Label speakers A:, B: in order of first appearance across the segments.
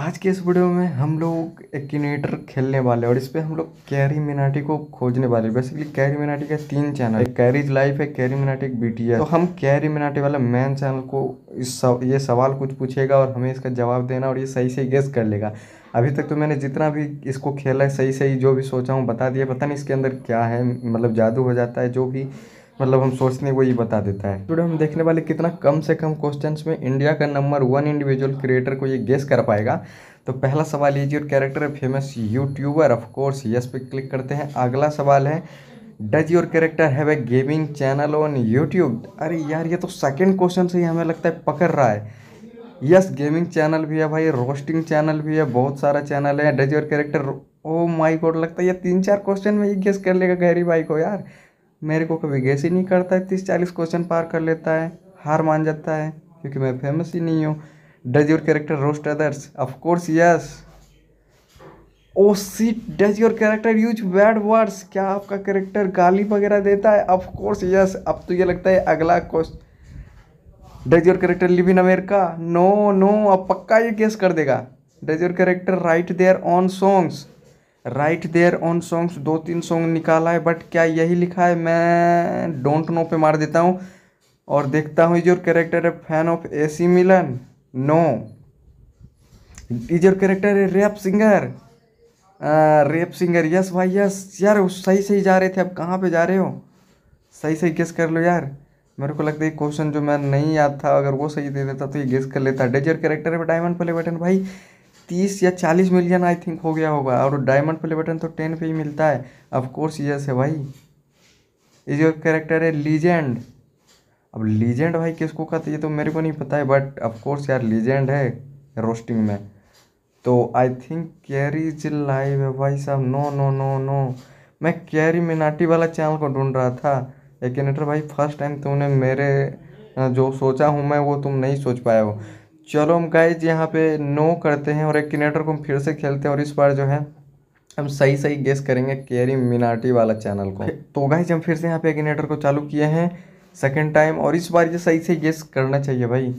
A: आज के इस वीडियो में हम लोग एक्यूनेटर खेलने वाले और इस पर हम लोग कैरी मिनाटी को खोजने वाले बेसिकली कैरी मिनाटी का तीन चैनल एक कैरीज लाइफ है कैरी मिनाटी एक बी तो हम कैरी मिनाटी वाला मेन चैनल को इस सव, ये सवाल कुछ पूछेगा और हमें इसका जवाब देना और ये सही से गेस कर लेगा अभी तक तो मैंने जितना भी इसको खेला है सही सही जो भी सोचा हूँ बता दिया पता नहीं इसके अंदर क्या है मतलब जादू हो जाता है जो भी मतलब हम सोचने को ये बता देता है स्टूडेंट हम देखने वाले कितना कम से कम क्वेश्चन में इंडिया का नंबर वन इंडिविजुअल क्रिएटर को ये गेस कर पाएगा तो पहला सवाल ये जो कैरेक्टर है famous YouTuber of course yes पे क्लिक करते हैं अगला सवाल है does your character have a gaming channel on YouTube अरे यार ये तो सेकेंड क्वेश्चन से ही हमें लगता है पकड़ रहा है यस गेमिंग चैनल भी है भाई रोस्टिंग चैनल भी है बहुत सारा चैनल है does your character oh my god लगता है ये तीन चार क्वेश्चन में ये गेस कर लेगा गहरी भाई को यार मेरे को कभी गैस ही नहीं करता है तीस चालीस क्वेश्चन पार कर लेता है हार मान जाता है क्योंकि मैं फेमस ही नहीं हूँ does your character roast others of course yes ओ सी does your character use bad words क्या आपका कैरेक्टर गाली वगैरह देता है ऑफकोर्स यस अब तो ये लगता है अगला question does your character live in America no no अब पक्का ये गेस कर देगा does your character write their own songs write their own songs दो तीन सॉन्ग निकाला है बट क्या यही लिखा है मैं डोंट नो पे मार देता हूँ और देखता हूँ is your character a fan of A C Milan no is your character a rap singer rap singer yes भाई यस यार सही सही जा रहे थे अब कहाँ पे जा रहे हो सही सही गेस कर लो यार मेरे को लगता है क्वेश्चन जो मैं नहीं याद था अगर वो सही दे देता तो ये गेस कर लेता डेजर कैरेक्टर है डायमंड प्ले बटन भाई तीस या चालीस मिलियन आई थिंक हो गया होगा और डायमंड प्ले बटन तो टेन पे ही मिलता है ऑफकोर्स यस है भाई ये जो कैरेक्टर है लीजेंड अब लीजेंड भाई किसको कहते ये तो मेरे को नहीं पता है बट ऑफकोर्स यार लीजेंड है रोस्टिंग में तो I think Carry is live है भाई साहब नो नो नो नो मैं कैरी मिनाटी वाला चैनल को ढूंढ रहा था लेकिन भाई फर्स्ट टाइम तुमने मेरे जो सोचा हूँ मैं वो तुम नहीं सोच पाए हो चलो हम गाइज यहाँ पे नो करते हैं और एक किनेटर को हम फिर से खेलते हैं और इस बार जो है हम सही सही गेस करेंगे कैरी मिनाटी वाला चैनल को तो गाइज हम फिर से यहाँ पे किनेटर को चालू किए हैं सेकेंड टाइम और इस बार ये सही सही गेस करना चाहिए भाई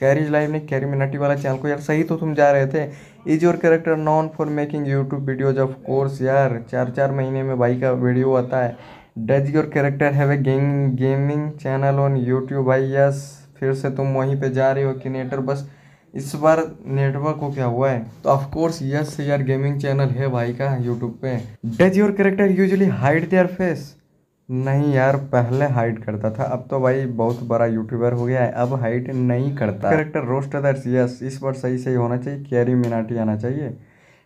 A: कैरीज लाइव ने कैरी मिनाटी वाला चैनल को यार सही तो तुम जा रहे थे is your character known for making YouTube videos of course यार चार चार महीने में भाई का वीडियो आता है does your character have a gaming channel on YouTube भाई यस फिर से तुम वहीं पे जा रहे हो कि नेटर बस इस बार नेटवर्क को क्या हुआ है तो कोर्स यस यार गेमिंग चैनल है भाई का यूट्यूब पे does your character usually hide their face नहीं यार पहले हाइड करता था अब तो भाई बहुत बड़ा यूट्यूबर हो गया है अब हाइड नहीं करता करेक्टर रोस्ट अदर्स यस इस बार सही सही होना चाहिए कैरी मिनाटी आना चाहिए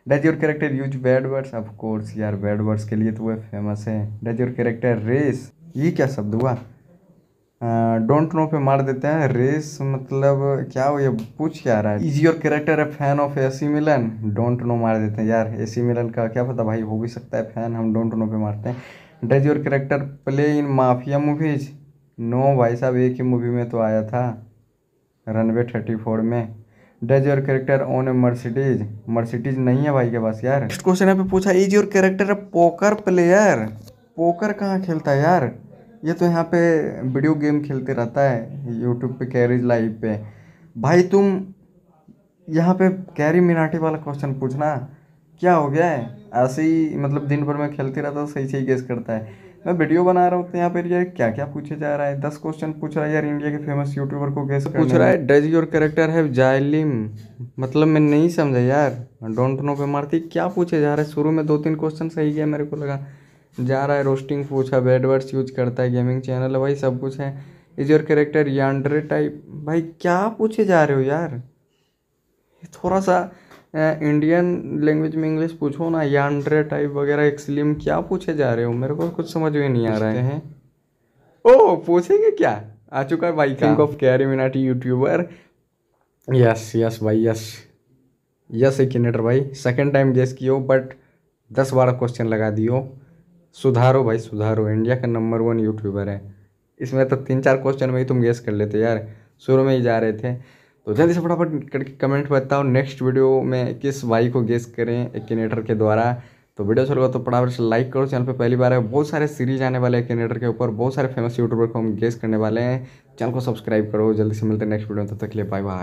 A: does your character use bad words of course यार बैड वर्ड्स के लिए तो वह फेमस है डज योर करेक्टर रेस ये क्या शब्द हुआ डोंट नो पे मार देते हैं रेस मतलब क्या हो ये पूछ क्या रहा है is your character a fan of A C Milan don't know मार देते हैं यार ए सी मिलन का क्या पता भाई हो भी सकता है फैन हम डोंट नो पे मारते हैं does your character play in mafia movies no भाई साहब एक ही मूवी में तो आया था रनवे थर्टी फोर में does your character own a Mercedes Mercedes नहीं है भाई के पास यार नेक्स्ट क्वेश्चन यहाँ पे पूछा is your character poker player poker कहाँ खेलता है यार ये तो यहाँ पे वीडियो गेम खेलते रहता है यूट्यूब पे कैरीज लाइव पे भाई तुम यहाँ पे कैरी मिनाटी वाला क्वेश्चन पूछना क्या हो गया है ऐसे ही मतलब दिन भर में खेलते रहता हूँ सही सही गेस करता है मैं वीडियो बना रहा हूँ तो यहाँ पर यार क्या क्या पूछे जा रहा है दस क्वेश्चन पूछ रहा है यार इंडिया के फेमस यूट्यूबर को कैसे पूछ रहा है डज योर करेक्टर है जायलिम मतलब मैं नहीं समझा यार डोंट नो पे मारती क्या पूछे जा रहा है शुरू में दो तीन क्वेश्चन सही गया मेरे को लगा जा रहा है रोस्टिंग पूछ है बेड यूज करता है गेमिंग चैनल है भाई सब कुछ है is your character yandere type भाई क्या पूछे जा रहे हो यार थोड़ा सा इंडियन लैंग्वेज में इंग्लिश पूछो ना यांड्रे टाइप वगैरह एक्सलिम क्या पूछे जा रहे हो मेरे को कुछ समझ में नहीं आ रहा है ओ पूछेंगे क्या आ चुका है भाई king of Carry Minati YouTuber yes yes भाई यस यस एक भाई सेकेंड टाइम गेस्ट कियो बट दस बारह क्वेश्चन लगा दियो सुधारो भाई सुधारो इंडिया का नंबर वन यूट्यूबर है इसमें तो तीन चार क्वेश्चन में ही तुम गेस कर लेते यार शुरू में ही जा रहे थे तो जल्दी से फटाफट करके कमेंट बताओ नेक्स्ट वीडियो में किस भाई को गेस करें एक्नेटर के द्वारा तो वीडियो चल रहा तो फटाफट से लाइक करो चैनल पे पहली बार है बहुत सारे सीरीज आने वाले हैं एक्नेटर के ऊपर बहुत सारे फेमस यूट्यूबर को हम गेस करने वाले हैं चैनल को सब्सक्राइब करो जल्दी से मिलते हैं नेक्स्ट वीडियो में तब तो तक के लिए बाय बाय